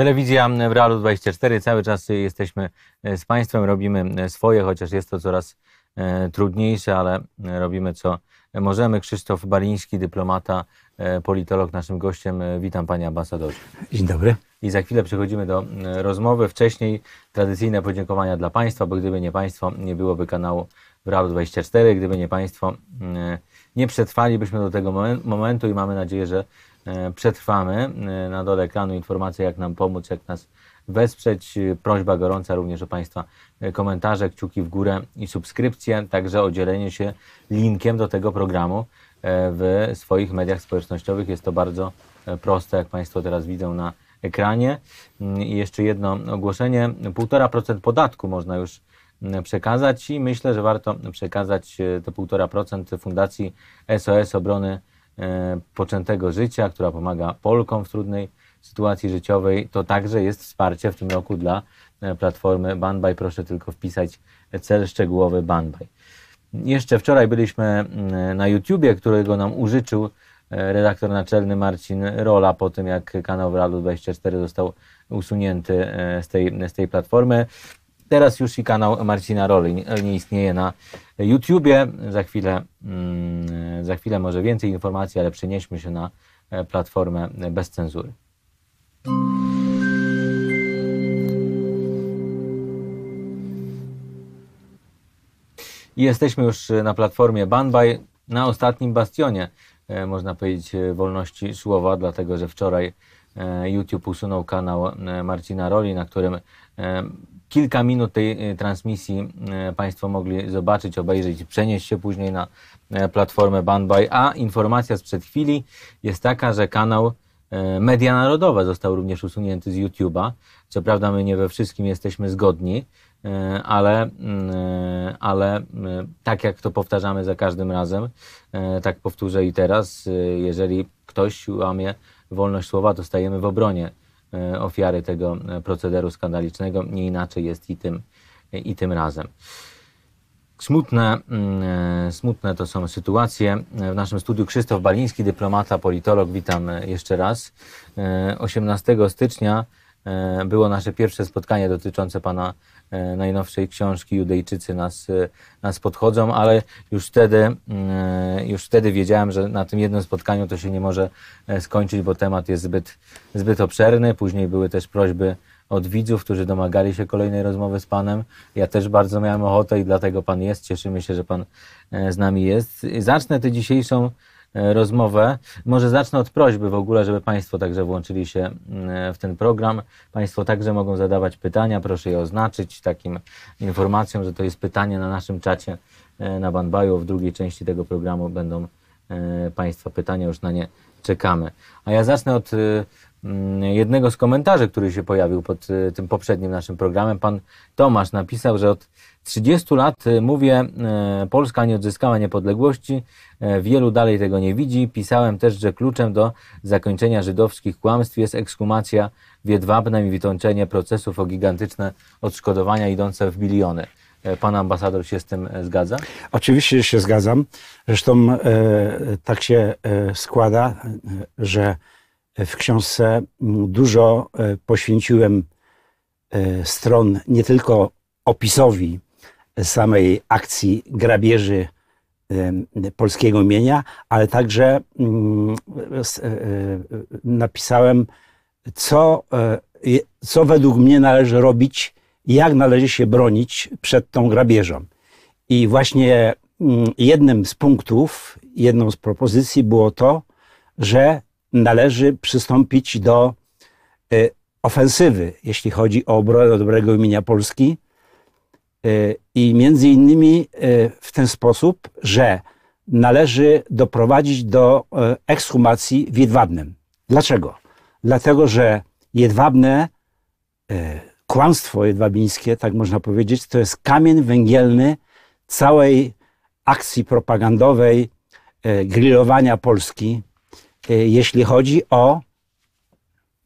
Telewizja w Realu 24, cały czas jesteśmy e, z Państwem, robimy e, swoje, chociaż jest to coraz e, trudniejsze, ale robimy co możemy. Krzysztof Baliński, dyplomata, politolog, naszym gościem. Witam Panie Ambasadorze. Dzień dobry. I za chwilę przechodzimy do rozmowy. Wcześniej tradycyjne podziękowania dla Państwa, bo gdyby nie Państwo, nie byłoby kanału RAW24, gdyby nie Państwo, nie przetrwalibyśmy do tego momentu i mamy nadzieję, że E, przetrwamy. E, na dole ekranu informacje, jak nam pomóc, jak nas wesprzeć. E, prośba gorąca również o Państwa komentarze, kciuki w górę i subskrypcje, także o dzielenie się linkiem do tego programu w swoich mediach społecznościowych. Jest to bardzo proste, jak Państwo teraz widzą na ekranie. Mm, I jeszcze jedno ogłoszenie. 1,5% podatku można już mm, przekazać i myślę, że warto przekazać te 1,5% Fundacji SOS Obrony E, poczętego życia, która pomaga Polkom w trudnej sytuacji życiowej. To także jest wsparcie w tym roku dla e, platformy Banbaj. Proszę tylko wpisać cel szczegółowy Banbaj. Jeszcze wczoraj byliśmy mm, na YouTubie, którego nam użyczył e, redaktor naczelny Marcin Rola po tym, jak kanał Realu24 został usunięty z tej, z tej platformy. Teraz już i kanał Marcina Roli nie istnieje na YouTubie. Za chwilę, mm, za chwilę może więcej informacji, ale przenieśmy się na e, platformę bez cenzury. Jesteśmy już na platformie Banbaj, na ostatnim bastionie, e, można powiedzieć, e, wolności słowa, dlatego że wczoraj YouTube usunął kanał Marcina Roli, na którym kilka minut tej e, transmisji e, Państwo mogli zobaczyć, obejrzeć, przenieść się później na e, platformę Bandby. A informacja sprzed chwili jest taka, że kanał Media Narodowe został również usunięty z YouTube'a. Co prawda my nie we wszystkim jesteśmy zgodni, ale, mm, ale tak jak to powtarzamy za każdym razem, tak powtórzę i teraz, jeżeli ktoś łamie wolność słowa, to stajemy w obronie E, ofiary tego e, procederu skandalicznego. Nie inaczej jest i tym, i tym razem. Smutne, mm, e, smutne to są sytuacje. W naszym studiu Krzysztof Baliński, dyplomata, politolog. Witam jeszcze raz. 18 stycznia było nasze pierwsze spotkanie dotyczące pana E, najnowszej książki Judejczycy nas, e, nas podchodzą, ale już wtedy, mm, e, już wtedy wiedziałem, że na tym jednym spotkaniu to się nie może skończyć, bo temat jest zbyt, zbyt obszerny. Później były też prośby od widzów, którzy domagali się kolejnej rozmowy z Panem. Ja też bardzo miałem ochotę i dlatego Pan jest. Cieszymy się, że Pan z nami jest. Zacznę tę dzisiejszą E, rozmowę. Może zacznę od prośby w ogóle, żeby Państwo także włączyli się e, w ten program. Państwo także mogą zadawać pytania, proszę je oznaczyć takim informacją, że to jest pytanie na naszym czacie e, na Banbaju. W drugiej części tego programu będą Państwa pytania, już na nie czekamy. A ja zacznę od Mm, jednego z komentarzy, który się pojawił pod y, tym poprzednim naszym programem. Pan Tomasz napisał, że od 30 lat y, mówię, y, Polska nie odzyskała niepodległości, wielu dalej tego nie widzi. Pisałem też, że kluczem do zakończenia żydowskich kłamstw jest ekskumacja w Jedwabnem i wytończenie procesów o gigantyczne odszkodowania idące w biliony. E, pan ambasador się z tym e, zgadza? Oczywiście się zgadzam. Zresztą e, tak się e, składa, że w książce dużo e, poświęciłem e, stron nie tylko opisowi samej akcji grabieży polskiego mienia, ale także mm, e, napisałem, co, co według mnie należy robić, jak należy się bronić przed tą grabieżą. I właśnie mm, jednym z punktów, jedną z propozycji było to, że należy przystąpić do e, ofensywy, jeśli chodzi o obronę dobrego imienia Polski. E, I między innymi e, w ten sposób, że należy doprowadzić do ekshumacji w Jedwabnym. Dlaczego? Dlatego, że Jedwabne, kłamstwo jedwabińskie, tak można powiedzieć, to jest kamień węgielny całej akcji propagandowej grillowania Polski, Y, jeśli chodzi o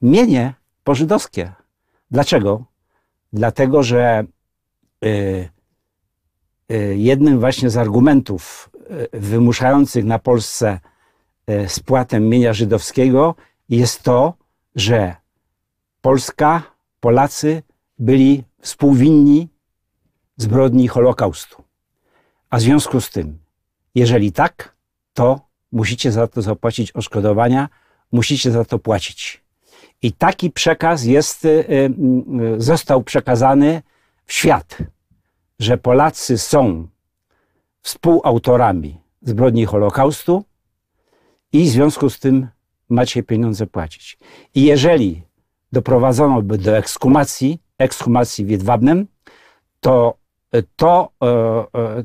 mienie pożydowskie. Dlaczego? Dlatego, że y, y, jednym właśnie z argumentów wymuszających na Polsce spłatę mienia żydowskiego jest to, że Polska, Polacy byli współwinni zbrodni Holokaustu. A w związku z tym, jeżeli tak, to musicie za to zapłacić odszkodowania, musicie za to płacić. I taki przekaz jest, y, y, y, został przekazany w świat, że Polacy są współautorami zbrodni Holokaustu i w związku z tym macie pieniądze płacić. I jeżeli doprowadzono by do ekskumacji, ekskumacji w Jedwabnym, to, to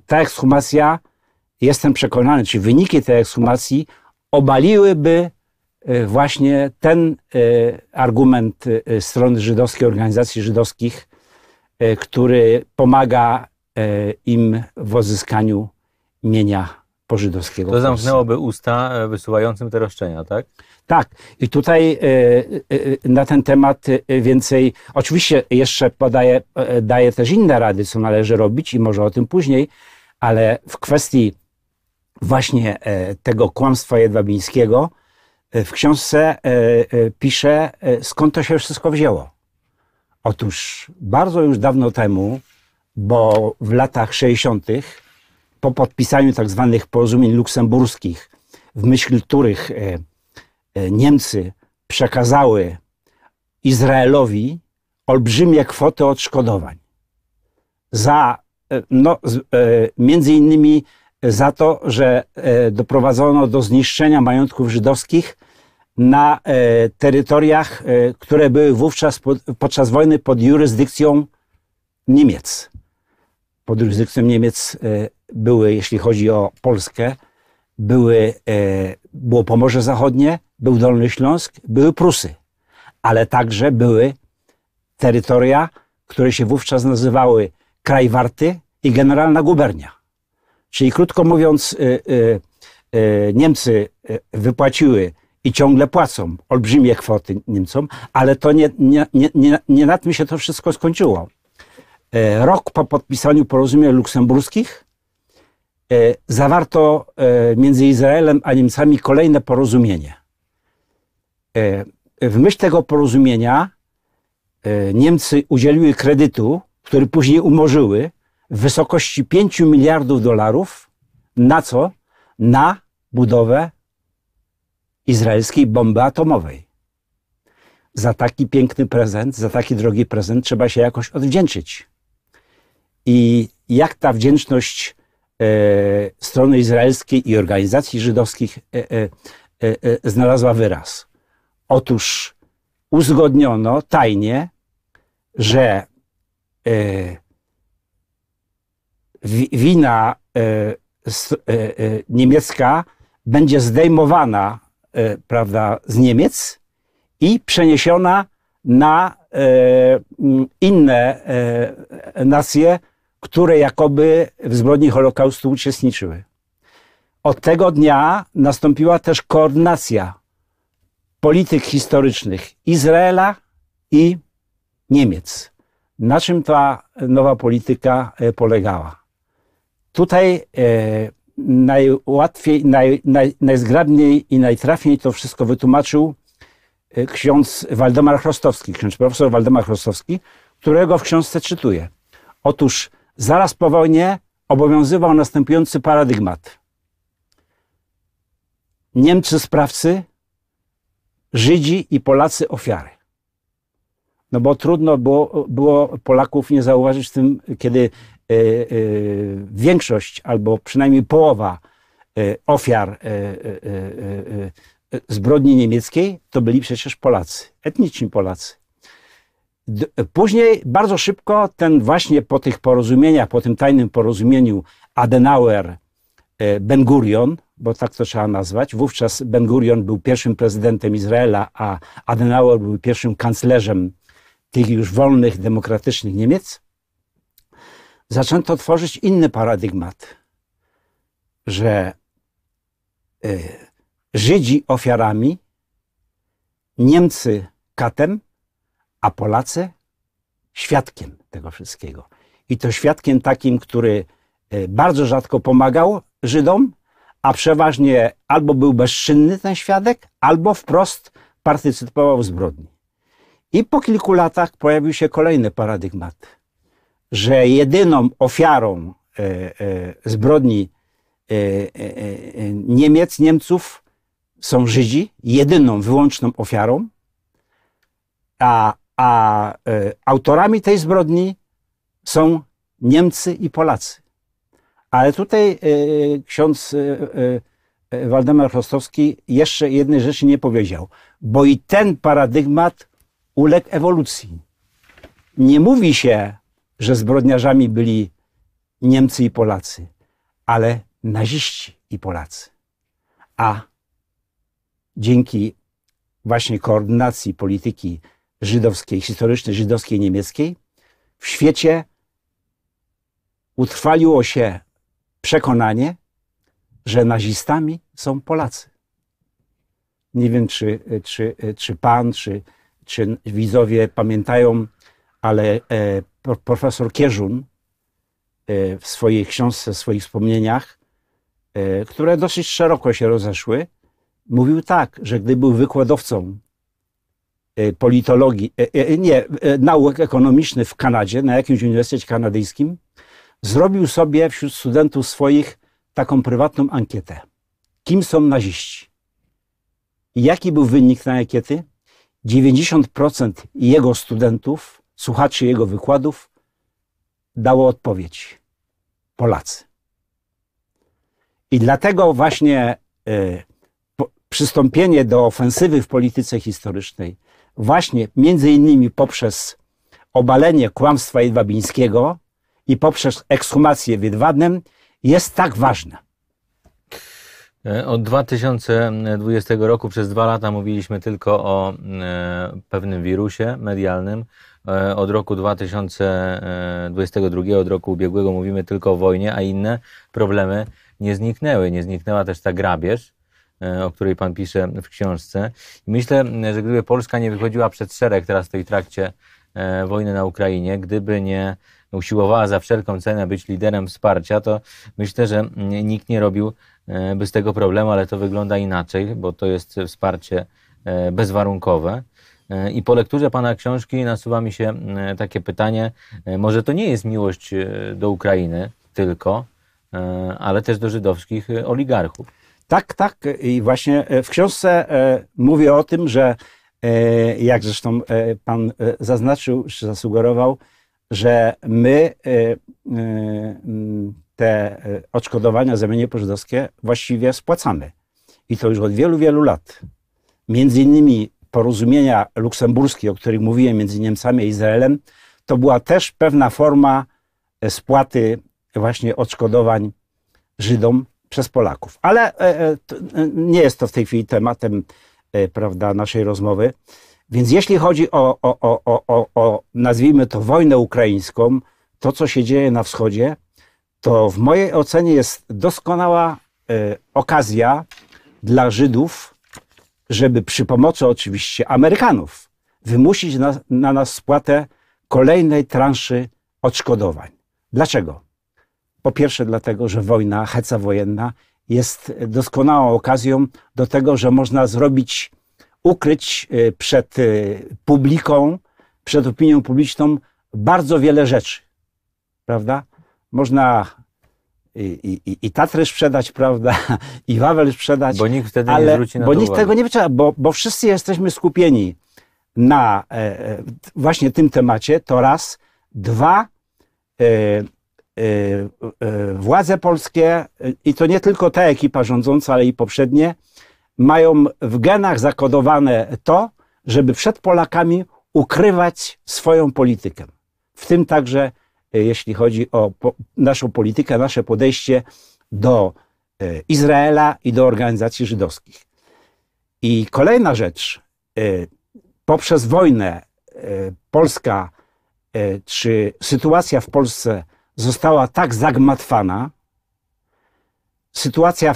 ta ekskumacja jestem przekonany, czy wyniki tej ekshumacji obaliłyby e, właśnie ten e, argument e, strony żydowskiej, organizacji żydowskich, który pomaga im w odzyskaniu mienia pożydowskiego. To zamknęłoby usta wysuwającym te roszczenia, tak? Tak. I tutaj na ten temat więcej, oczywiście jeszcze podaję, daję też inne rady, co należy robić i może o tym później, ale w kwestii właśnie e, tego kłamstwa jedwabińskiego e, w książce e, pisze, skąd to się wszystko wzięło. Otóż bardzo już dawno temu, bo w latach 60., po podpisaniu tak zwanych porozumień luksemburskich, w myśl których Niemcy przekazały Izraelowi olbrzymie kwoty odszkodowań za no, między innymi za to, że e, doprowadzono do zniszczenia majątków żydowskich na e, terytoriach, e, które były wówczas podczas wojny pod jurysdykcją Niemiec. Pod jurysdykcją Niemiec były, jeśli chodzi o Polskę, były, było Pomorze Zachodnie, był Dolny Śląsk, były Prusy, ale także były terytoria, które się wówczas nazywały Krajwarty i Generalna Gubernia. Czyli krótko mówiąc, y, y, y, Niemcy wypłaciły i ciągle płacą olbrzymie kwoty Niemcom, ale to nie, nie, nie, nie na tym się to wszystko skończyło. Rok po podpisaniu porozumień luksemburskich zawarto między Izraelem a Niemcami kolejne porozumienie. W myśl tego porozumienia Niemcy udzieliły kredytu, który później umorzyły w wysokości 5 miliardów dolarów na co? Na budowę izraelskiej bomby atomowej. Za taki piękny prezent, za taki drogi prezent trzeba się jakoś odwdzięczyć. I jak ta wdzięczność e, strony izraelskiej i organizacji żydowskich e, e, e, e znalazła wyraz? Otóż uzgodniono tajnie, że e, wina e, e, e, niemiecka będzie zdejmowana prawda, z Niemiec i przeniesiona na inne nacje, które jakoby w zbrodni Holokaustu uczestniczyły. Od tego dnia nastąpiła też koordynacja polityk historycznych Izraela i Niemiec. Na czym ta nowa polityka polegała? Tutaj e, najłatwiej, naj, naj, najzgrabniej i najtrafniej to wszystko wytłumaczył e, ksiądz Waldemar Chrostowski, ksiądz profesor Waldemar Chrostowski, którego w książce czytuję. Otóż zaraz po wojnie obowiązywał następujący paradygmat. Niemcy sprawcy, Żydzi i Polacy ofiary. No bo trudno było, było Polaków nie zauważyć w tym, kiedy Y, y, większość albo przynajmniej połowa y, ofiar zbrodni niemieckiej to byli przecież Polacy, etniczni Polacy. Później bardzo szybko ten właśnie po tych porozumieniach, po tym tajnym porozumieniu Adenauer, Ben Gurion, bo tak to trzeba nazwać, wówczas Ben Gurion był pierwszym prezydentem Izraela, a Adenauer był pierwszym kanclerzem tych już wolnych, demokratycznych Niemiec zaczęto tworzyć inny paradygmat, że y, Żydzi ofiarami, Niemcy katem, a Polacy świadkiem tego wszystkiego. I to świadkiem takim, który y, bardzo rzadko pomagał Żydom, a przeważnie albo był bezczynny ten świadek, albo wprost partycypował w zbrodni. I po kilku latach pojawił się kolejny paradygmat że jedyną ofiarą e, e, zbrodni e, Niemiec, Niemców są Żydzi, jedyną, wyłączną ofiarą, a, a autorami tej zbrodni są Niemcy i Polacy. Ale tutaj ksiądz Waldemar Chrostowski jeszcze jednej rzeczy nie powiedział, bo i ten paradygmat uległ ewolucji. Nie mówi się że zbrodniarzami byli Niemcy i Polacy, ale naziści i Polacy. A dzięki właśnie koordynacji polityki żydowskiej, historycznej, żydowskiej, niemieckiej, w świecie utrwaliło się przekonanie, że nazistami są Polacy. Nie wiem, czy, czy, czy pan, czy, czy widzowie pamiętają ale e, profesor Kierzun e, w swojej książce, w swoich wspomnieniach, e, które dosyć szeroko się rozeszły, mówił tak, że gdy był wykładowcą politologii, nie, nauk ekonomicznych w Kanadzie, na jakimś uniwersytecie kanadyjskim, zrobił sobie wśród studentów swoich taką prywatną ankietę. Kim są naziści? jaki był wynik tej ankiety? 90% jego studentów słuchaczy jego wykładów dało odpowiedź: Polacy. I dlatego właśnie y, przystąpienie do ofensywy w polityce historycznej, właśnie między innymi poprzez obalenie kłamstwa jedwabińskiego i poprzez ekshumację w jest tak ważne. E, od 2020 roku przez dwa lata mówiliśmy tylko o e, pewnym wirusie medialnym, E, od roku 2022, e, od roku ubiegłego mówimy tylko o wojnie, a inne problemy nie zniknęły. Nie zniknęła też ta grabież, e, o której pan pisze w książce. Myślę, że gdyby Polska nie wychodziła przed szereg teraz w tej trakcie wojny na Ukrainie, gdyby nie usiłowała za wszelką cenę być liderem wsparcia, to myślę, że nikt nie robił z tego problemu, ale to wygląda inaczej, bo to jest wsparcie bezwarunkowe. E, I po lekturze Pana książki nasuwa mi się e, takie pytanie, e, może to nie jest miłość do Ukrainy tylko, ale też do żydowskich oligarchów. Tak, tak. I właśnie w książce mówię o tym, że jak zresztą Pan zaznaczył, czy zasugerował, że my te odszkodowania zamienie pożydowskie właściwie spłacamy. I to już od wielu, wielu lat. Między innymi porozumienia luksemburskie, o których mówiłem między Niemcami a Izraelem, to była też pewna forma e, spłaty właśnie odszkodowań Żydom przez Polaków. Ale e, e, nie jest to w tej chwili tematem prawda, naszej rozmowy. Więc jeśli chodzi o, o, o, o, o, nazwijmy to wojnę ukraińską, to co się dzieje na wschodzie, to w mojej ocenie jest doskonała okazja dla Żydów, żeby przy pomocy oczywiście Amerykanów wymusić na, na nas spłatę kolejnej transzy odszkodowań. Dlaczego? Po pierwsze, dlatego, że wojna, heca wojenna jest doskonałą okazją do tego, że można zrobić, ukryć y, przed y, publiką, przed opinią publiczną bardzo wiele rzeczy. Prawda? Można i, i, i Tatry sprzedać, prawda, i Wawel sprzedać. Bo nikt wtedy ale, nie zwróci na Bo nikt uwagi. tego nie wyczera, bo, bo wszyscy jesteśmy skupieni na e, e, właśnie tym temacie, to raz. Dwa, e, e, e władze polskie, i to nie tylko ta ekipa rządząca, ale i poprzednie, mają w genach zakodowane to, żeby przed Polakami ukrywać swoją politykę, w tym także E, jeśli chodzi o po naszą politykę, nasze podejście do e, Izraela i do organizacji żydowskich. I kolejna rzecz, e, poprzez wojnę Polska, czy sytuacja w Polsce została tak zagmatwana, sytuacja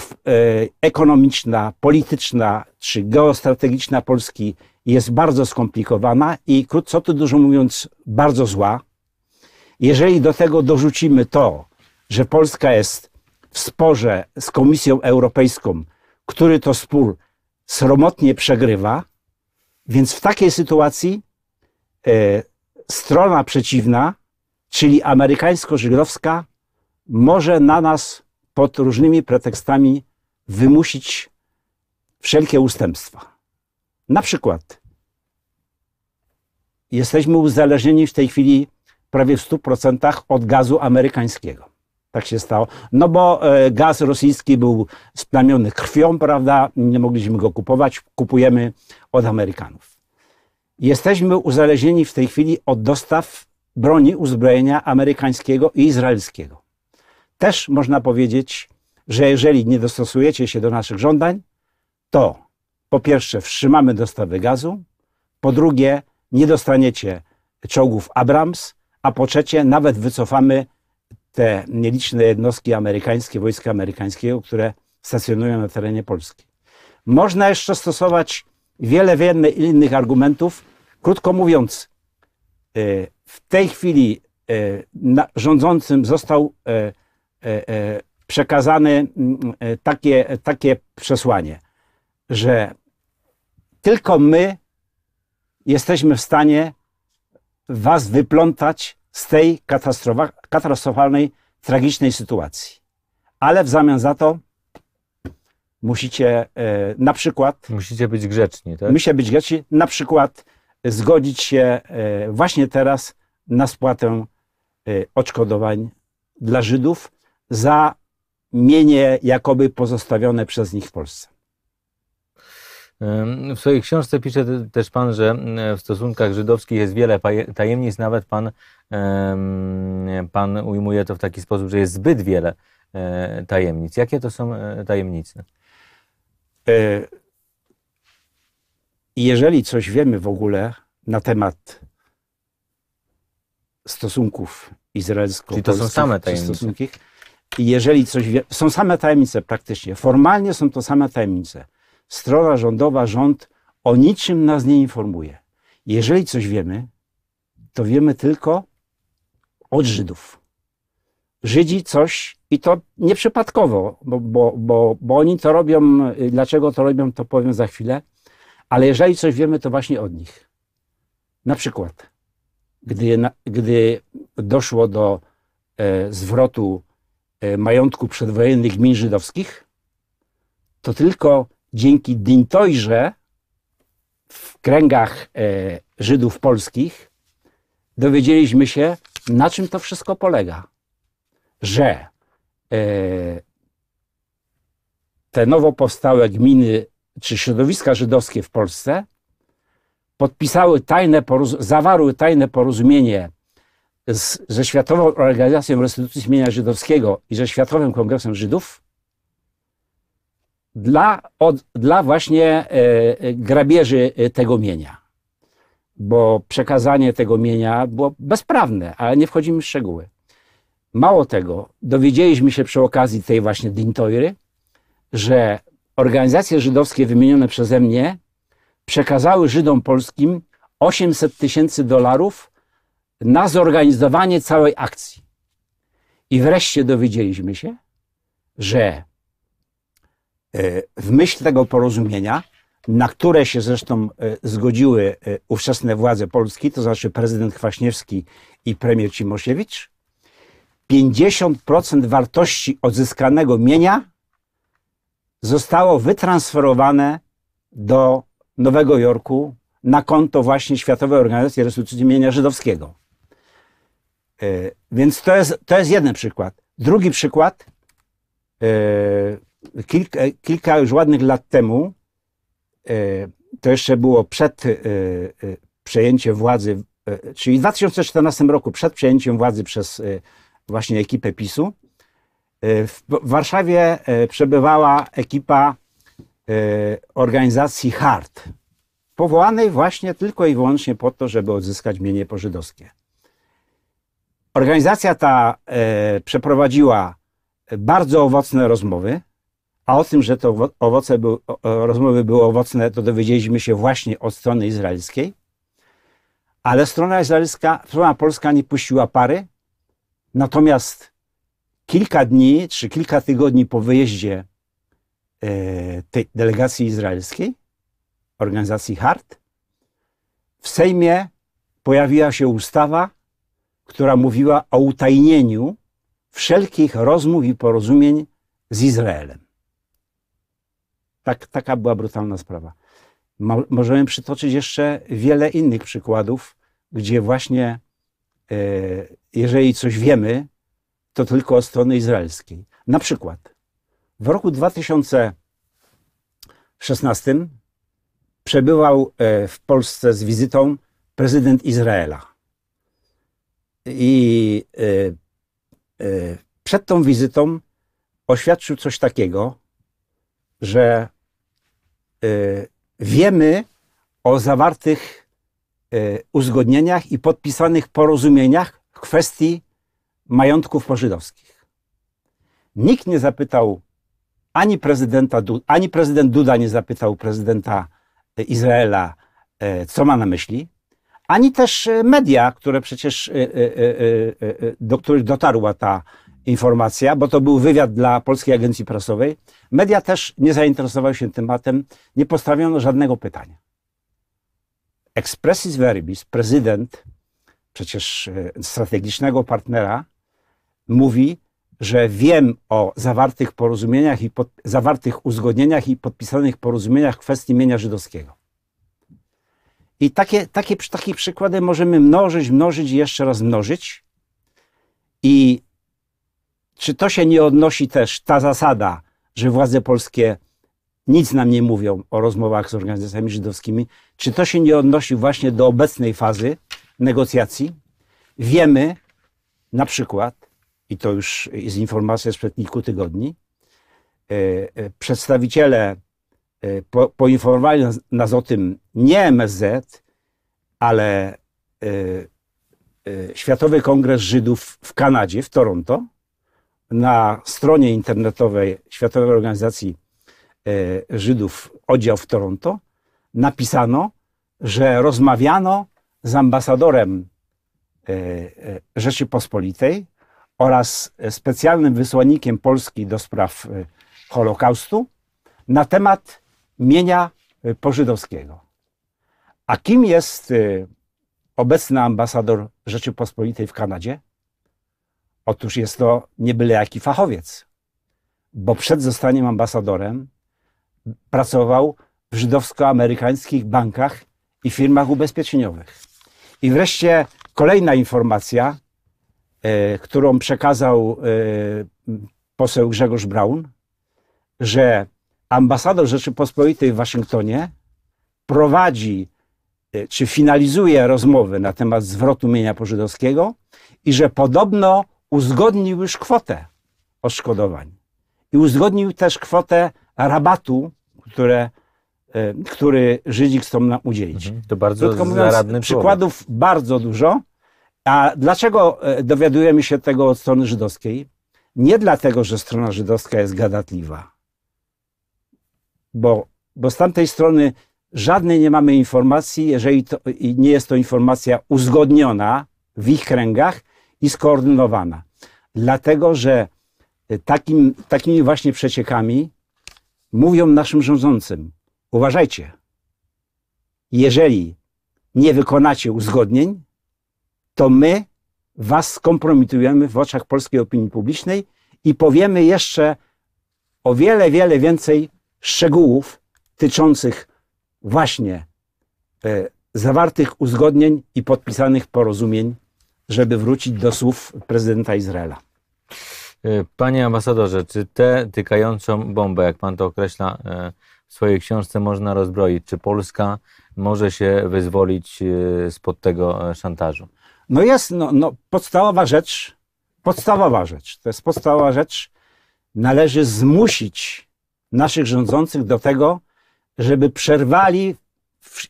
ekonomiczna, polityczna czy geostrategiczna Polski jest bardzo skomplikowana i krótko tu dużo mówiąc, bardzo zła. Jeżeli do tego dorzucimy to, że Polska jest w sporze z Komisją Europejską, który to spór sromotnie przegrywa, więc w takiej sytuacji e, strona przeciwna, czyli amerykańsko-żydowska, może na nas pod różnymi pretekstami wymusić wszelkie ustępstwa. Na przykład jesteśmy uzależnieni w tej chwili prawie w 100% od gazu amerykańskiego. Tak się stało. No bo e, gaz rosyjski był splamiony krwią, prawda? Nie mogliśmy go kupować. Kupujemy od Amerykanów. Jesteśmy uzależnieni w tej chwili od dostaw broni uzbrojenia amerykańskiego i izraelskiego. Też można powiedzieć, że jeżeli nie dostosujecie się do naszych żądań, to po pierwsze wstrzymamy dostawy gazu, po drugie nie dostaniecie czołgów Abrams, a po trzecie nawet wycofamy te nieliczne jednostki amerykańskie, wojska amerykańskiego, które stacjonują na terenie Polski. Można jeszcze stosować wiele, wiele innych argumentów. Krótko mówiąc, e, w tej chwili e, rządzącym został e, przekazane takie, takie przesłanie, że tylko my jesteśmy w stanie was wyplątać z tej katastrofalnej, tragicznej sytuacji. Ale w zamian za to musicie e, na przykład. Musicie być grzeczni, tak? Musicie być grzeczni, na przykład zgodzić się e, właśnie teraz na spłatę e, odszkodowań dla Żydów za mienie jakoby pozostawione przez nich w Polsce. W swojej książce pisze też pan, że w stosunkach żydowskich jest wiele tajemnic, nawet pan, pan ujmuje to w taki sposób, że jest zbyt wiele e, tajemnic. Jakie to są e, tajemnice? E, jeżeli coś wiemy w ogóle na temat stosunków izraelsko-polskich, to są same tajemnice. Jeżeli coś wie... są same tajemnice praktycznie, formalnie są to same tajemnice strona rządowa, rząd o niczym nas nie informuje. Jeżeli coś wiemy, to wiemy tylko od Żydów. Żydzi coś, i to nieprzypadkowo, bo, bo, bo, bo oni to robią, y, dlaczego to robią, to powiem za chwilę, ale jeżeli coś wiemy, to właśnie od nich. Na przykład, gdy, gdy doszło do e, zwrotu e, majątku przedwojennych gmin żydowskich, to tylko dzięki Dintojże w kręgach e, Żydów polskich dowiedzieliśmy się, na czym to wszystko polega. Że e, te nowo powstałe gminy czy środowiska żydowskie w Polsce podpisały tajne zawarły tajne porozumienie z, ze Światową Organizacją Restytucji Mienia Żydowskiego i ze Światowym Kongresem Żydów dla, od, dla właśnie e, e, grabieży e, tego mienia. Bo przekazanie tego mienia było bezprawne, ale nie wchodzimy w szczegóły. Mało tego, dowiedzieliśmy się przy okazji tej właśnie Dintoiry, że organizacje żydowskie wymienione przeze mnie przekazały Żydom polskim 800 tysięcy dolarów na zorganizowanie całej akcji. I wreszcie dowiedzieliśmy się, że E, w myśl tego porozumienia, na które się zresztą e, zgodziły e, ówczesne władze Polski, to znaczy prezydent Kwaśniewski i premier Cimosiewicz, 50% wartości odzyskanego mienia zostało wytransferowane do Nowego Jorku na konto właśnie Światowej Organizacji Restytucji Mienia Żydowskiego. Więc to jest, to jest jeden przykład. Drugi przykład kilka, kilka już ładnych lat temu, e, to jeszcze było przed e, e, przejęciem władzy, czyli w 2014 roku, przed przejęciem władzy przez właśnie ekipę PiSu, w Warszawie przebywała ekipa organizacji HART, powołanej właśnie tylko i wyłącznie po to, żeby odzyskać mienie pożydowskie. Organizacja ta przeprowadziła bardzo owocne rozmowy a o tym, że to owoce był, rozmowy były owocne, to dowiedzieliśmy się właśnie od strony izraelskiej. Ale strona izraelska, strona polska nie puściła pary. Natomiast kilka dni czy kilka tygodni po wyjeździe e, tej delegacji izraelskiej, organizacji HART, w Sejmie pojawiła się ustawa, która mówiła o utajnieniu wszelkich rozmów i porozumień z Izraelem. Tak, taka była brutalna sprawa. Mo możemy przytoczyć jeszcze wiele innych przykładów, gdzie właśnie e, jeżeli coś wiemy, to tylko o strony izraelskiej. Na przykład w roku 2016 przebywał e, w Polsce z wizytą prezydent Izraela. I e, e przed tą wizytą oświadczył coś takiego, że E, wiemy o zawartych e, uzgodnieniach i podpisanych porozumieniach w kwestii majątków pożydowskich. Nikt nie zapytał ani prezydenta, ani prezydent Duda nie zapytał prezydenta e, Izraela, co ma na myśli, ani też media, które przecież, do których dotarła ta informacja, bo to był wywiad dla Polskiej Agencji Prasowej. Media też nie zainteresowały się tematem, nie postawiono żadnego pytania. Expressis Verbis, prezydent przecież e, strategicznego partnera, mówi, że wiem o zawartych porozumieniach i pod, zawartych uzgodnieniach i podpisanych porozumieniach w kwestii mienia żydowskiego. I takie, takie, takie przykłady możemy mnożyć, mnożyć i jeszcze raz mnożyć. I czy to się nie odnosi też ta zasada, że władze polskie nic nam nie mówią o rozmowach z organizacjami żydowskimi? Czy to się nie odnosi właśnie do obecnej fazy negocjacji? Wiemy na przykład, i to już jest informacja sprzed kilku tygodni, e, e, przedstawiciele e, po, poinformowali nas, o tym nie MSZ, ale Światowy Kongres Żydów w Kanadzie, w Toronto, na stronie internetowej Światowej Organizacji e, Żydów oddział w Toronto napisano, że rozmawiano z ambasadorem e, e, Rzeczypospolitej oraz specjalnym wysłannikiem Polski do spraw Holokaustu na temat mienia pożydowskiego. A kim jest obecny ambasador Rzeczypospolitej w Kanadzie? Otóż jest to nie jaki fachowiec, bo przed zostaniem ambasadorem pracował w żydowsko-amerykańskich bankach i firmach ubezpieczeniowych. I wreszcie kolejna informacja, y, którą przekazał y, poseł Grzegorz Braun, że ambasador Rzeczypospolitej w Waszyngtonie prowadzi y, czy finalizuje rozmowy na temat zwrotu mienia pożydowskiego i że podobno uzgodnił już kwotę odszkodowań i uzgodnił też kwotę rabatu, które, e, który Żydzi chcą nam udzielić. Mhm. To bardzo Krótko przykładów bardzo dużo. A dlaczego e, dowiadujemy się tego od strony żydowskiej? Nie dlatego, że strona żydowska jest gadatliwa, bo, bo z tamtej strony żadnej nie mamy informacji, jeżeli to, nie jest to informacja uzgodniona w ich kręgach, i skoordynowana. Dlatego, że y, takim, takimi właśnie przeciekami mówią naszym rządzącym: uważajcie, jeżeli nie wykonacie uzgodnień, to my was skompromitujemy w oczach polskiej opinii publicznej i powiemy jeszcze o wiele, wiele więcej szczegółów tyczących właśnie y, zawartych uzgodnień i podpisanych porozumień żeby wrócić do słów prezydenta Izraela. E, Panie ambasadorze, czy tę tykającą bombę, jak pan to określa e, w swojej książce, można rozbroić? Czy Polska może się wyzwolić e, spod tego szantażu? No jest, no, no, podstawowa rzecz, podstawowa rzecz, to jest podstawowa rzecz, należy zmusić naszych rządzących do tego, żeby przerwali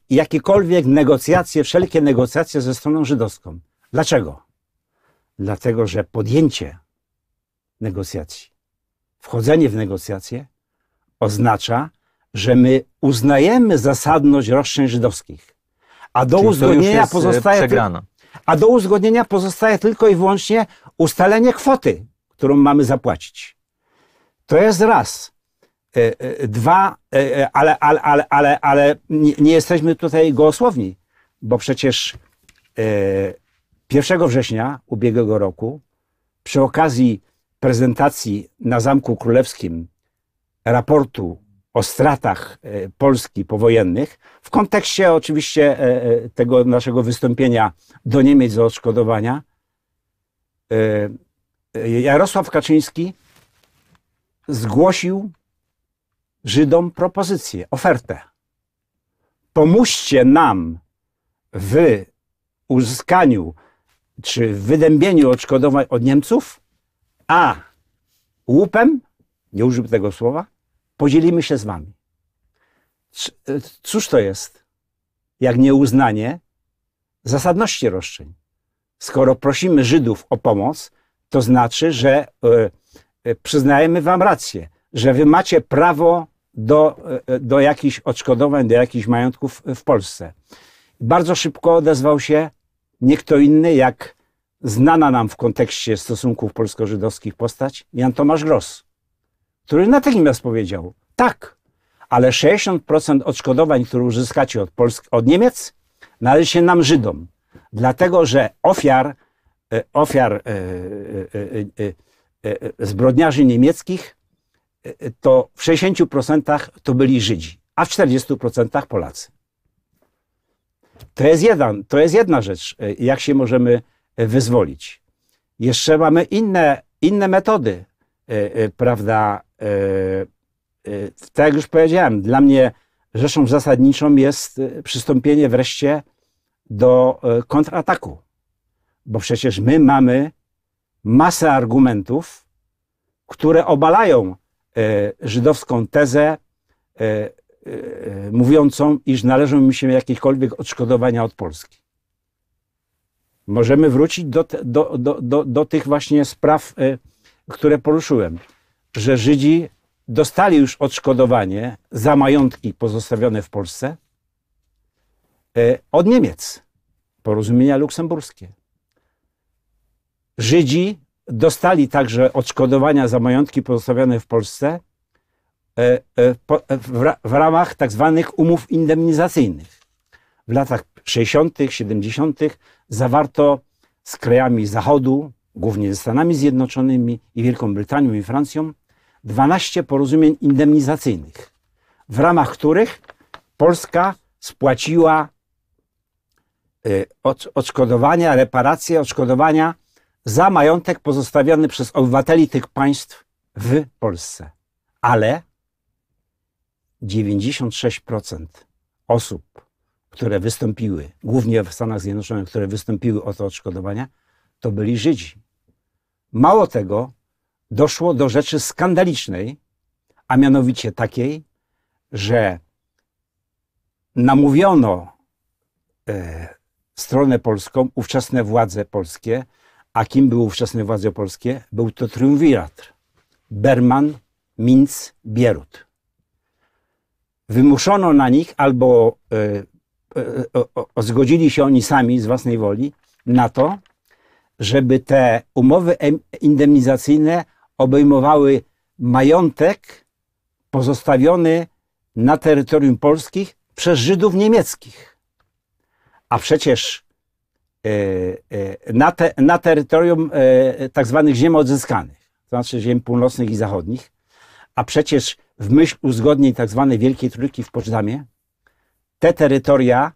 jakiekolwiek negocjacje, wszelkie negocjacje ze stroną żydowską. Dlaczego? Dlatego, że podjęcie negocjacji, wchodzenie w negocjacje oznacza, że my uznajemy zasadność roszczeń żydowskich, a do Czyli uzgodnienia e, pozostaje. Przegrana. A do uzgodnienia pozostaje tylko i wyłącznie ustalenie kwoty, którą mamy zapłacić. To jest raz. E, e, dwa, ale, ale, ale, ale, ale nie jesteśmy tutaj gołosłowni, bo przecież 1 września ubiegłego roku, przy okazji prezentacji na Zamku Królewskim raportu o stratach e, Polski powojennych, w kontekście oczywiście e, e, tego naszego wystąpienia do Niemiec za odszkodowania, Jarosław Kaczyński zgłosił Żydom propozycję, ofertę. Pomóżcie nam w uzyskaniu czy w wydębieniu odszkodowań od Niemców, a łupem, nie użyłbym tego słowa, podzielimy się z wami. E, cóż to jest, jak nieuznanie zasadności roszczeń? Skoro prosimy Żydów o pomoc, to znaczy, że e, e, przyznajemy wam rację, że wy macie prawo do, do jakichś odszkodowań, do jakichś majątków w Polsce. Bardzo szybko odezwał się nie kto inny jak znana nam w kontekście stosunków polsko-żydowskich postać Jan Tomasz Gross, który natychmiast powiedział: tak, ale 60% odszkodowań, które uzyskacie od, Polsk od Niemiec, należy się nam Żydom, dlatego że ofiar, e, ofiar e, e, zbrodniarzy niemieckich to w 60% to byli Żydzi, a w 40% Polacy. To jest, jedna, to jest jedna rzecz, e, jak się możemy e, wyzwolić. Jeszcze mamy inne, inne metody, e, prawda? Tak jak już powiedziałem, dla mnie rzeczą zasadniczą jest przystąpienie wreszcie do kontrataku. Bo przecież my mamy masę argumentów, które obalają żydowską tezę E, mówiącą, iż należą mi się jakiekolwiek odszkodowania od Polski. Możemy wrócić do, te, do, do, do, do tych właśnie spraw, e, które poruszyłem, że Żydzi dostali już odszkodowanie za majątki pozostawione w Polsce e, od Niemiec, porozumienia luksemburskie. Żydzi dostali także odszkodowania za majątki pozostawione w Polsce E, e, e, w ramach tak zwanych umów indemnizacyjnych. W latach 60., 70. zawarto z krajami Zachodu, głównie ze Stanami Zjednoczonymi i Wielką Brytanią i Francją, 12 porozumień indemnizacyjnych, w ramach których Polska spłaciła odszkodowania, reparacje, odszkodowania za majątek pozostawiony przez obywateli tych państw w Polsce. Ale 96% osób, które wystąpiły, głównie w Stanach Zjednoczonych, które wystąpiły o te odszkodowania, to byli Żydzi. Mało tego, doszło do rzeczy skandalicznej, a mianowicie takiej, że namówiono e, stronę polską, ówczesne władze polskie, a kim były ówczesne władze polskie? Był to triumvirat. Berman, Minc, Bierut wymuszono na nich albo e, e, zgodzili się oni sami z własnej woli na to, żeby te umowy indemnizacyjne obejmowały majątek pozostawiony na terytorium polskich przez Żydów niemieckich. A przecież e, na, te, na terytorium tak zwanych ziem odzyskanych, to znaczy ziem północnych i zachodnich, a przecież w myśl uzgodnień tzw. Tak Wielkiej Trójki w Poczdamie, te terytoria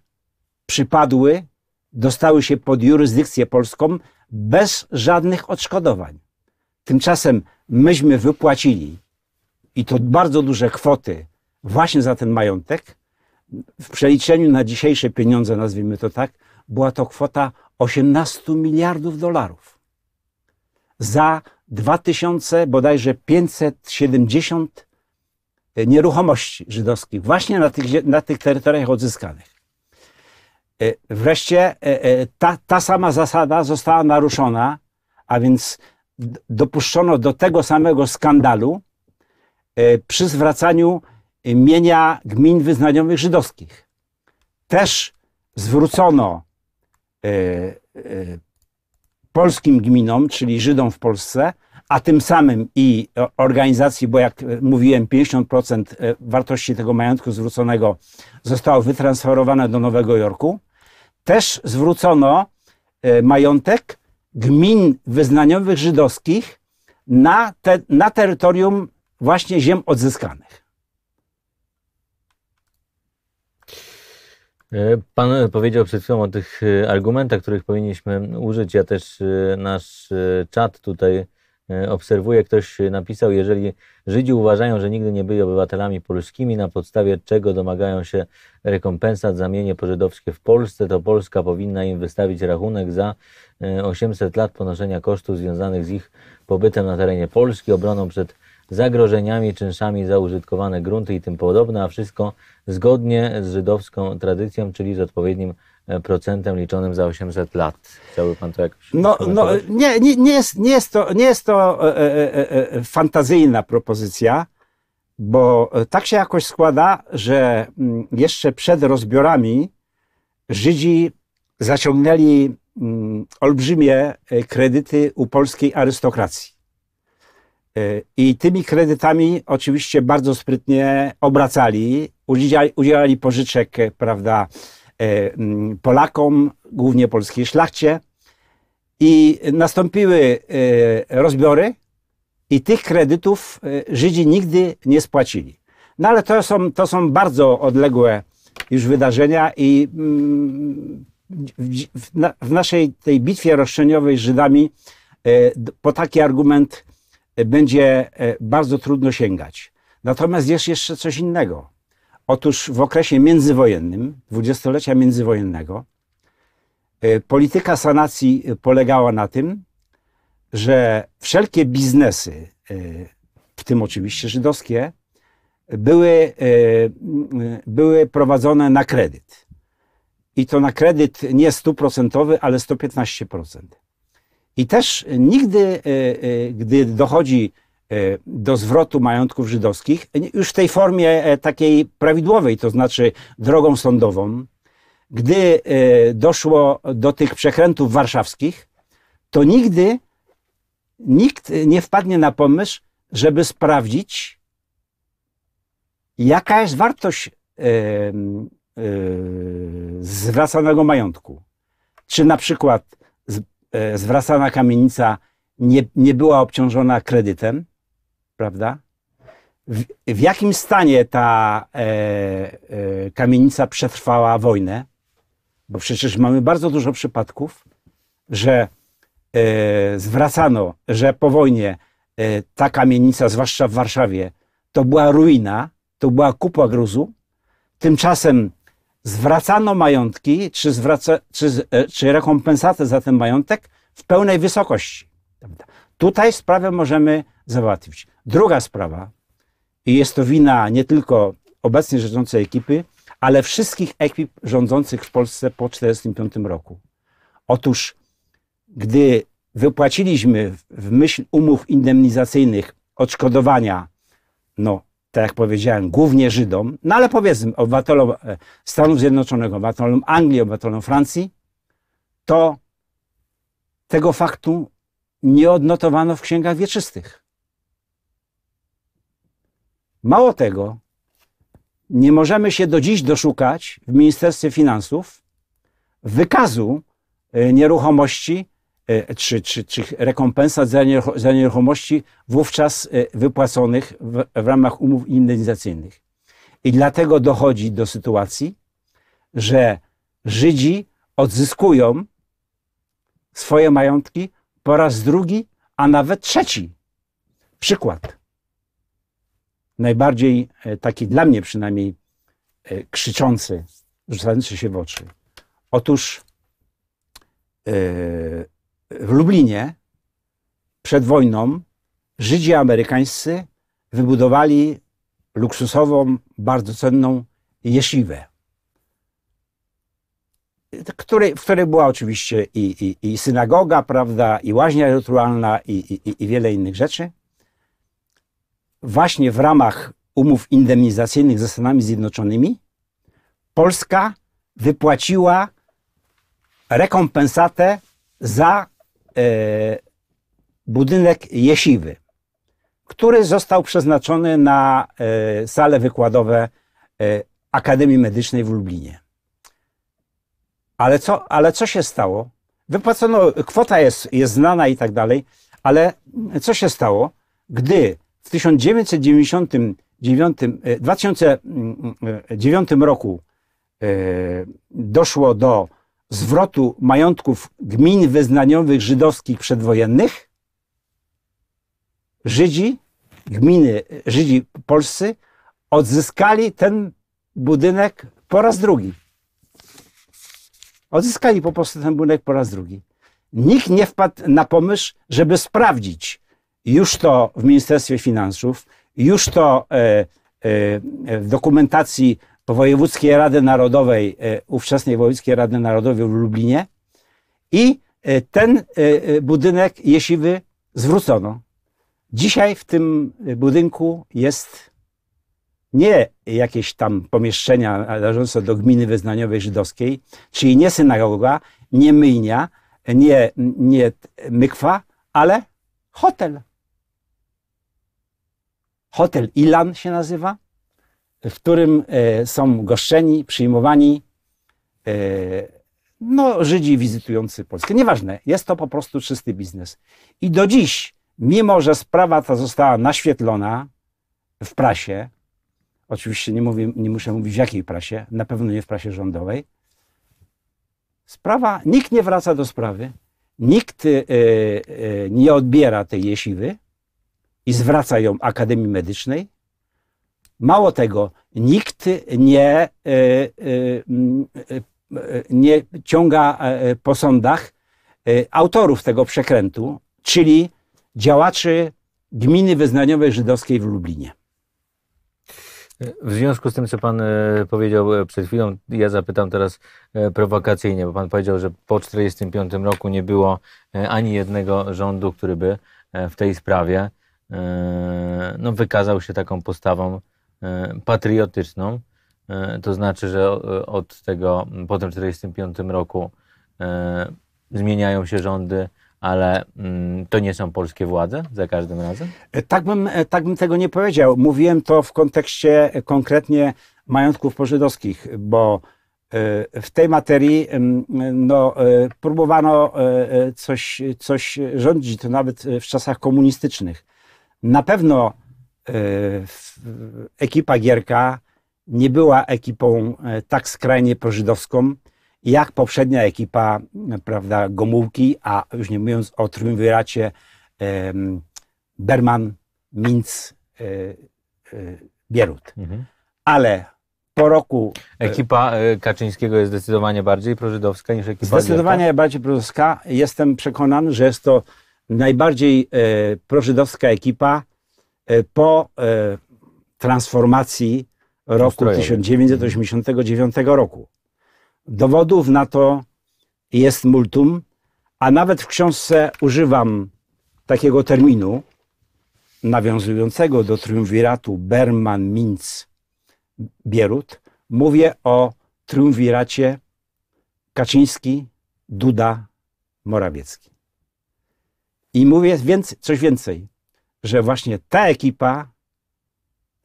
przypadły, dostały się pod jurysdykcję polską bez żadnych odszkodowań. Tymczasem myśmy wypłacili i to bardzo duże kwoty właśnie za ten majątek. W przeliczeniu na dzisiejsze pieniądze, nazwijmy to tak, była to kwota 18 miliardów dolarów. Za 2000 bodajże 570 E, nieruchomości żydowskich właśnie na tych, na tych terytoriach odzyskanych. E, wreszcie e, ta, ta sama zasada została naruszona, a więc dopuszczono do tego samego skandalu przy zwracaniu mienia gmin wyznaniowych żydowskich. Też zwrócono polskim gminom, czyli Żydom w Polsce, a tym samym i organizacji, bo jak e, mówiłem, 50% e, wartości tego majątku zwróconego zostało wytransferowane do Nowego Jorku, też zwrócono e, majątek gmin wyznaniowych żydowskich na, te, na terytorium właśnie ziem odzyskanych. Pan powiedział przed chwilą o tych argumentach, których powinniśmy użyć. Ja też nasz czat tutaj E, obserwuję, ktoś napisał, jeżeli Żydzi uważają, że nigdy nie byli obywatelami polskimi, na podstawie czego domagają się rekompensat za mienie pożydowskie w Polsce, to Polska powinna im wystawić rachunek za 800 e, lat ponoszenia kosztów związanych z ich pobytem na terenie Polski, obroną przed zagrożeniami, czynszami za użytkowane grunty i tym podobne, a wszystko zgodnie z żydowską tradycją, czyli z odpowiednim procentem liczonym za 800 lat. Chciałby Pan to jakoś... No, no nie, nie, nie, jest, nie jest to, nie jest to e, e, e, e, e fantazyjna propozycja, bo tak się jakoś składa, że mm, jeszcze przed rozbiorami Żydzi zaciągnęli mm, olbrzymie e, kredyty u polskiej arystokracji. I tymi kredytami oczywiście bardzo sprytnie obracali, udzielali, udzielali pożyczek, prawda, E, Polakom, głównie polskiej szlachcie. I nastąpiły e, rozbiory i tych kredytów e, Żydzi nigdy nie spłacili. No ale to są, to są bardzo odległe już wydarzenia i w, naszej tej bitwie roszczeniowej z Żydami po taki argument będzie bardzo trudno sięgać. Natomiast jest jeszcze coś innego. Otóż w okresie międzywojennym, dwudziestolecia międzywojennego, e, polityka sanacji e, polegała na tym, że wszelkie biznesy, e, w tym oczywiście żydowskie, były, były prowadzone na kredyt. I to na kredyt nie 100%, ale 115%. I też nigdy, gdy dochodzi E, do zwrotu majątków żydowskich, e, już w tej formie e, takiej prawidłowej, to znaczy drogą sądową. Gdy doszło do tych przekrętów warszawskich, to nigdy nikt nie wpadnie na pomysł, żeby sprawdzić, jaka jest wartość zwracanego majątku. Czy na przykład zwracana kamienica nie, nie była obciążona kredytem, prawda? W, w jakim stanie ta e, e, kamienica przetrwała wojnę? Bo przecież mamy bardzo dużo przypadków, że e, zwracano, że po wojnie e, ta kamienica, zwłaszcza w Warszawie, to była ruina, to była kupa gruzu. Tymczasem zwracano majątki, czy, zwraca, czy, e, czy rekompensatę za ten majątek w pełnej wysokości. Prawda? Tutaj sprawę możemy załatwić. Druga sprawa, i jest to wina nie tylko obecnie rządzącej ekipy, ale wszystkich ekip rządzących w Polsce po 1945 roku. Otóż, gdy wypłaciliśmy w myśl umów indemnizacyjnych odszkodowania, no tak jak powiedziałem, głównie Żydom, no ale powiedzmy obywatelom e, Stanów Zjednoczonych, obywatelom Anglii, obywatelom Francji, to tego faktu nie odnotowano w księgach wieczystych. Mało tego, nie możemy się do dziś doszukać w Ministerstwie Finansów wykazu e, nieruchomości e, czy, czy, czy rekompensat za nieruchomości wówczas e, wypłaconych w, w ramach umów indemnizacyjnych. I dlatego dochodzi do sytuacji, że Żydzi odzyskują swoje majątki po raz drugi, a nawet trzeci. Przykład. Najbardziej e, taki dla mnie przynajmniej e, krzyczący, rzucający się w oczy. Otóż e, w Lublinie przed wojną Żydzi amerykańscy wybudowali luksusową, bardzo cenną jesiwę który, w której była oczywiście i, i, i synagoga, prawda, i łaźnia rytualna, i, i, i wiele innych rzeczy. Właśnie w ramach umów indemnizacyjnych ze Stanami Zjednoczonymi Polska wypłaciła rekompensatę za e, budynek Jesiwy, który został przeznaczony na e, sale wykładowe e, Akademii Medycznej w Lublinie. Ale co, ale co się stało? Wypłacono, kwota jest, jest znana i tak dalej, ale co się stało, gdy w 1999, 2009 e, roku e, doszło do zwrotu majątków gmin wyznaniowych żydowskich przedwojennych, Żydzi, gminy, Żydzi polscy odzyskali ten budynek po raz drugi. Odzyskali po prostu ten budynek po raz drugi. Nikt nie wpadł na pomysł, żeby sprawdzić już to w Ministerstwie Finansów, już to e, e, w dokumentacji Wojewódzkiej Rady Narodowej, e, ówczesnej Wojewódzkiej Rady Narodowej w Lublinie. I ten budynek Jesiwy zwrócono. Dzisiaj w tym budynku jest nie jakieś tam pomieszczenia należące do gminy wyznaniowej żydowskiej, czyli nie synagoga, nie myjnia, nie, nie mykwa, ale hotel. Hotel Ilan się nazywa, w którym e, są goszczeni, przyjmowani e, no, Żydzi wizytujący Polskę. Nieważne, jest to po prostu czysty biznes. I do dziś, mimo że sprawa ta została naświetlona w prasie, Oczywiście nie, mówię, nie muszę mówić w jakiej prasie, na pewno nie w prasie rządowej. Sprawa, nikt nie wraca do sprawy, nikt y, y, nie odbiera tej jesiwy i zwraca ją Akademii Medycznej. Mało tego, nikt nie, y, nie ciąga po sądach autorów tego przekrętu, czyli działaczy gminy wyznaniowej żydowskiej w Lublinie. W związku z tym, co Pan e, powiedział e, przed chwilą, ja zapytam teraz e, prowokacyjnie, bo Pan powiedział, że po 1945 roku nie było ani jednego rządu, który by w tej sprawie no, wykazał się taką postawą patriotyczną. To znaczy, że od tego, po tym 1945 roku zmieniają się rządy, ale mm, to nie są polskie władze za każdym razem? E, tak bym, e, tak bym tego nie powiedział. Mówiłem to w kontekście e, konkretnie majątków pożydowskich, bo w tej materii mm, no, próbowano coś, coś rządzić, to nawet w czasach komunistycznych. Na pewno ekipa Gierka nie była ekipą tak skrajnie pożydowską, jak poprzednia ekipa, prawda, Gomułki, a już nie mówiąc o triumviracie Berman, Minc, e, e, Bierut. Mhm. Ale po roku... E, ekipa Kaczyńskiego jest zdecydowanie bardziej prożydowska niż ekipa Zdecydowanie Gierka. bardziej prożydowska. Jestem przekonany, że jest to najbardziej prożydowska ekipa po transformacji roku 1989 roku. Dowodów na to jest multum, a nawet w książce używam takiego terminu nawiązującego do triumviratu Berman, Minc, Bierut. Mówię o triumviracie Kaczyński, Duda, Morawiecki. I mówię coś więcej, że właśnie ta ekipa,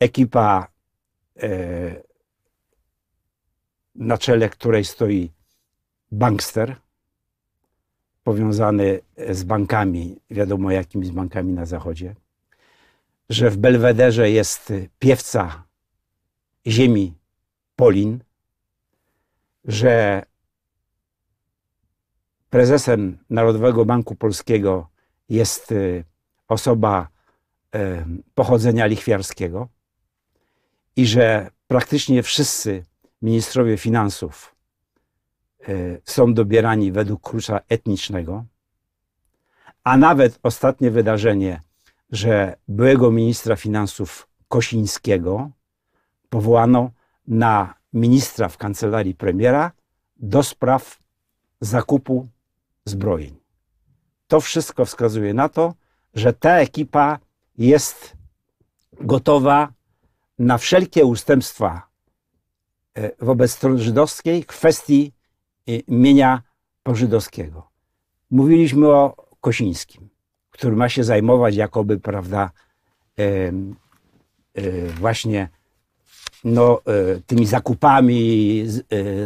ekipa e, na czele której stoi bankster powiązany e, z bankami, wiadomo jakimi z bankami na zachodzie, że w Belwederze jest piewca ziemi Polin, że prezesem Narodowego Banku Polskiego jest e, osoba e, pochodzenia lichwiarskiego i że praktycznie wszyscy ministrowie finansów e, są dobierani według klucza etnicznego, a nawet ostatnie wydarzenie, że byłego ministra finansów Kosińskiego powołano na ministra w kancelarii premiera do spraw zakupu zbrojeń. To wszystko wskazuje na to, że ta ekipa jest gotowa na wszelkie ustępstwa E, wobec strony żydowskiej kwestii e, mienia pożydowskiego. Mówiliśmy o Kosińskim, który ma się zajmować jakoby, prawda, e, właśnie no, tymi zakupami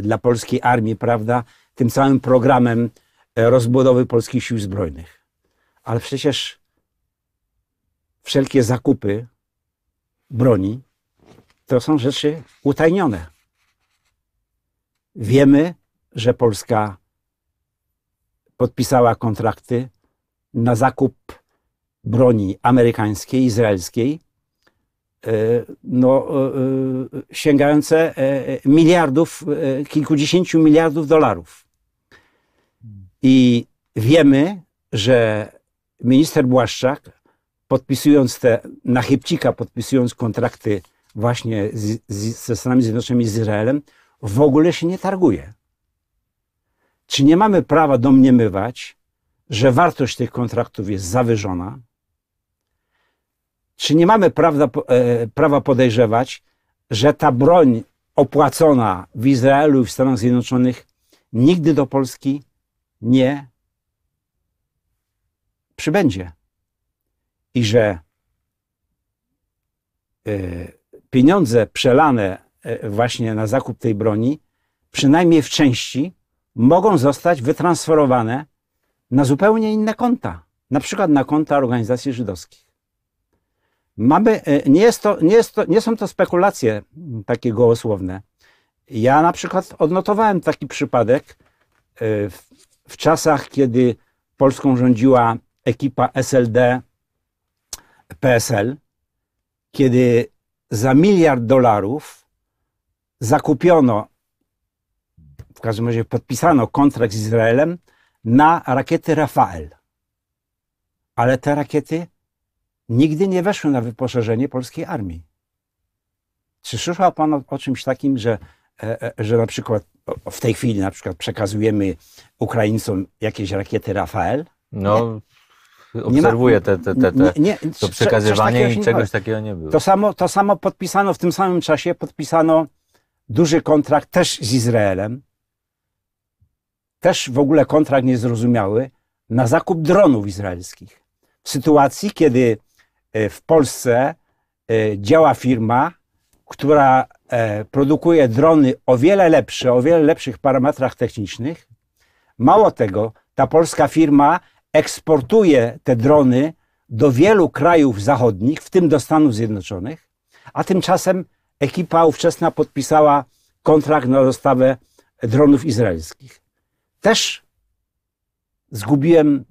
dla polskiej armii, prawda, tym całym programem rozbudowy polskich sił zbrojnych. Ale przecież wszelkie zakupy broni to są rzeczy utajnione. Wiemy, że Polska podpisała kontrakty na zakup broni amerykańskiej, izraelskiej, e, no, e, e, sięgające miliardów, kilkudziesięciu miliardów dolarów. I wiemy, że minister Błaszczak, podpisując te, na chybcika podpisując kontrakty właśnie z, z, ze Stanami Zjednoczonymi, z Izraelem, w ogóle się nie targuje. Czy nie mamy prawa domniemywać, że wartość tych kontraktów jest zawyżona? Czy nie mamy prawa e, prawa podejrzewać, że ta broń opłacona w Izraelu i w Stanach Zjednoczonych nigdy do Polski nie przybędzie? I że e, pieniądze przelane E, właśnie na zakup tej broni, przynajmniej w części, mogą zostać wytransferowane na zupełnie inne konta, na przykład na konta organizacji żydowskich. Mamy, e, nie, jest to, nie, jest to, nie są to spekulacje takie gołosłowne. Ja na przykład odnotowałem taki przypadek e, w, w czasach, kiedy Polską rządziła ekipa SLD, PSL, kiedy za miliard dolarów zakupiono, w każdym razie podpisano kontrakt z Izraelem na rakiety Rafael. Ale te rakiety nigdy nie weszły na wyposażenie polskiej armii. Czy słyszał Pan o, o czymś takim, że, e, e że na przykład w tej chwili na przykład przekazujemy Ukraińcom jakieś rakiety Rafael? No, nie? obserwuję te, te, te, te, nie, nie, to przekazywanie i czegoś takiego nie było. To samo, to samo podpisano w tym samym czasie, podpisano duży kontrakt też z Izraelem, też w ogóle kontrakt niezrozumiały, na zakup dronów izraelskich. W sytuacji, kiedy e, w Polsce e, działa firma, która e, produkuje drony o wiele lepsze, o wiele lepszych parametrach technicznych. Mało tego, ta polska firma eksportuje te drony do wielu krajów zachodnich, w tym do Stanów Zjednoczonych, a tymczasem ekipa ówczesna podpisała kontrakt na dostawę dronów izraelskich. Też zgubiłem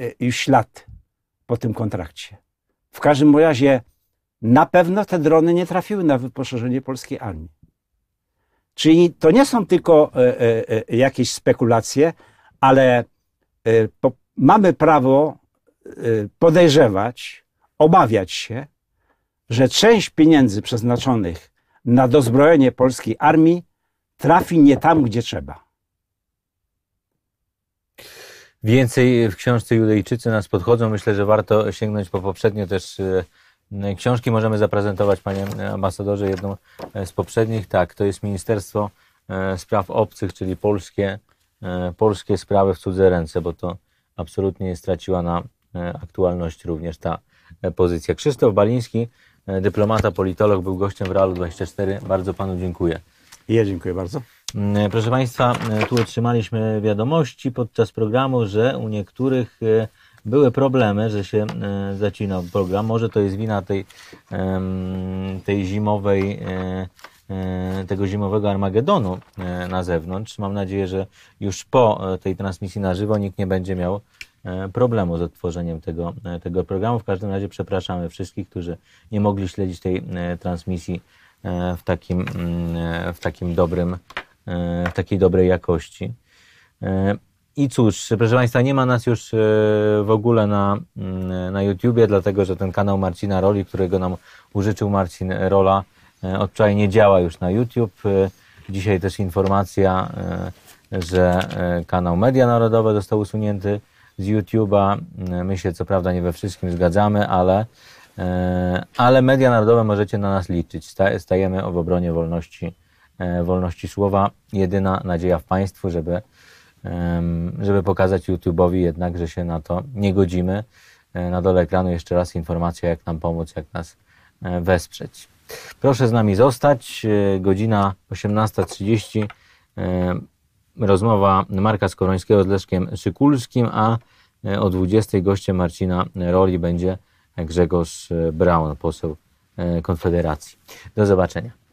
e, już ślad po tym kontrakcie. W każdym razie na pewno te drony nie trafiły na wyposażenie polskiej armii. Czyli to nie są tylko e, e, jakieś spekulacje, ale mamy prawo podejrzewać, obawiać się, że część pieniędzy przeznaczonych na dozbrojenie polskiej armii trafi nie tam, gdzie trzeba. Więcej w książce Judejczycy nas podchodzą. Myślę, że warto sięgnąć po poprzednie też e, książki. Możemy zaprezentować, panie ambasadorze, jedną e, z poprzednich. Tak, to jest Ministerstwo e, Spraw Obcych, czyli polskie, polskie sprawy w cudze ręce, bo to absolutnie straciła na aktualność również ta pozycja. Krzysztof Baliński E, dyplomata, politolog, był gościem w Realu 24. Bardzo panu dziękuję. Ja dziękuję bardzo. Mm, e, proszę Państwa, e, tu otrzymaliśmy wiadomości podczas programu, że u niektórych były problemy, że się zacinał program. Może to jest wina tej, tej zimowej, tego zimowego Armagedonu na zewnątrz. Mam nadzieję, że już po tej transmisji na żywo nikt nie będzie miał E, problemu z odtworzeniem tego, e, tego programu. W każdym razie przepraszamy wszystkich, którzy nie mogli śledzić tej e, transmisji w takim, mm, w takim dobrym, w takiej dobrej jakości. I cóż, proszę Państwa, nie ma nas już w ogóle na, mm, na YouTubie, dlatego że ten kanał Marcina Roli, którego nam użyczył Marcin Rola, od wczoraj nie działa już na YouTube. Dzisiaj też informacja, że kanał Media Narodowe został usunięty z YouTube'a. E, my się co prawda nie we wszystkim zgadzamy, ale, e, ale media narodowe możecie na nas liczyć. Stajemy w obronie wolności, e, wolności słowa. Jedyna nadzieja w państwu, żeby, żeby pokazać YouTube'owi jednak, że się na to nie godzimy. Na dole ekranu jeszcze raz informacja, jak nam pomóc, jak nas wesprzeć. Proszę z nami zostać. Godzina 18.30 rozmowa Marka Skorońskiego z Leszkiem Szykulskim, a e, o 20 goście Marcina Roli będzie Grzegorz Braun, poseł e, Konfederacji. Do zobaczenia.